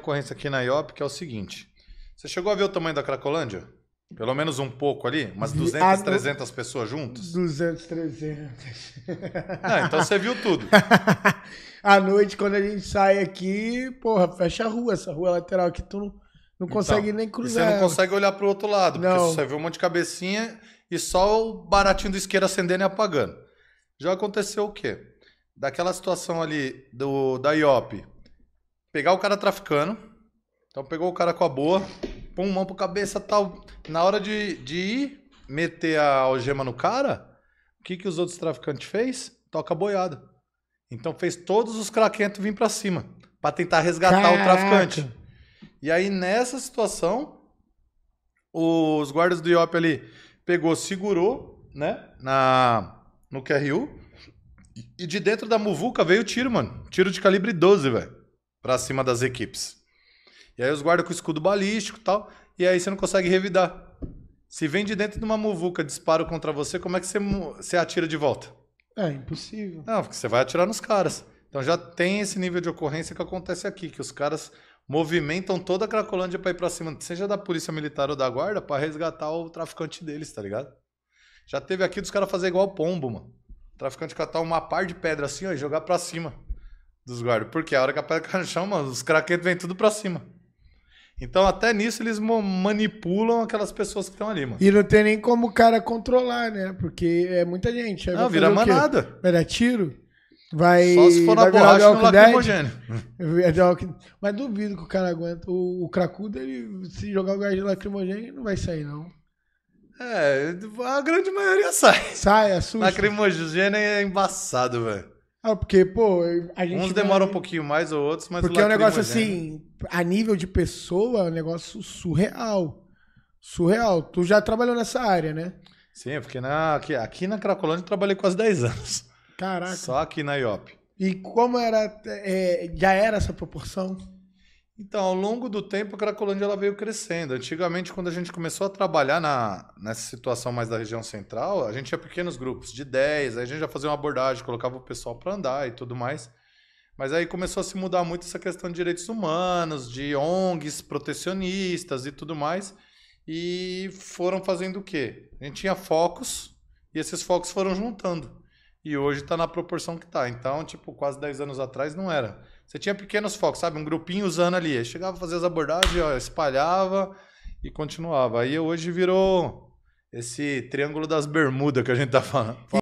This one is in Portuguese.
ocorrência aqui na IOP, que é o seguinte. Você chegou a ver o tamanho da Cracolândia? Pelo menos um pouco ali? Umas 200, 300 ah, pessoas juntas? 200, 300. Ah, então você viu tudo. à noite, quando a gente sai aqui, porra, fecha a rua. Essa rua lateral aqui, tu não, não então, consegue então, nem cruzar. Você não consegue olhar pro outro lado, não. porque você vê um monte de cabecinha e só o baratinho do isqueiro acendendo e apagando. Já aconteceu o quê? Daquela situação ali do, da IOP pegar o cara traficando. Então pegou o cara com a boa, pum, mão pro cabeça tal. Na hora de, de ir meter a algema no cara, o que, que os outros traficantes fez? Toca boiada. Então fez todos os craquentos vir para cima para tentar resgatar Caraca. o traficante. E aí nessa situação, os guardas do IOP ali pegou, segurou, né, na no QRU e de dentro da muvuca veio o tiro, mano. Tiro de calibre 12, velho para cima das equipes. E aí os guardas com escudo balístico e tal, e aí você não consegue revidar. Se vem de dentro de uma muvuca, disparo contra você, como é que você, você atira de volta? É impossível. Não, porque você vai atirar nos caras. Então já tem esse nível de ocorrência que acontece aqui, que os caras movimentam toda a Cracolândia para ir para cima, seja da polícia militar ou da guarda, para resgatar o traficante deles, tá ligado? Já teve aqui dos caras fazer igual pombo, mano. O traficante catar uma par de pedra assim, ó, e jogar para cima dos guardas. Porque a hora que a pedra chama, os craquetes vêm tudo pra cima. Então, até nisso, eles manipulam aquelas pessoas que estão ali, mano. E não tem nem como o cara controlar, né? Porque é muita gente. Aí não, vira manada. Vai dar tiro? Vai, Só se for na borracha no lacrimogênio. É, Mas duvido que o cara aguenta. O, o cracudo, ele, se jogar o gás de lacrimogênio, não vai sair, não. É, a grande maioria sai. Sai, assusta. Lacrimogênio é embaçado, velho. Ah, porque, pô, a gente. Uns demoram vai... um pouquinho mais ou outros, mas. Porque é um é negócio assim, a nível de pessoa, é um negócio surreal. Surreal. Tu já trabalhou nessa área, né? Sim, porque na, aqui, aqui na Cracolândia eu trabalhei quase 10 anos. Caraca. Só aqui na IOP. E como era. É, já era essa proporção? Então, ao longo do tempo, a Cracolândia ela veio crescendo. Antigamente, quando a gente começou a trabalhar na, nessa situação mais da região central, a gente tinha pequenos grupos de 10, aí a gente já fazia uma abordagem, colocava o pessoal para andar e tudo mais. Mas aí começou a se mudar muito essa questão de direitos humanos, de ONGs protecionistas e tudo mais. E foram fazendo o quê? A gente tinha focos e esses focos foram juntando e hoje está na proporção que está. Então, tipo, quase 10 anos atrás não era. Você tinha pequenos focos, sabe? Um grupinho usando ali. Eu chegava a fazer as abordagens, ó, espalhava e continuava. Aí hoje virou esse triângulo das bermudas que a gente tá falando.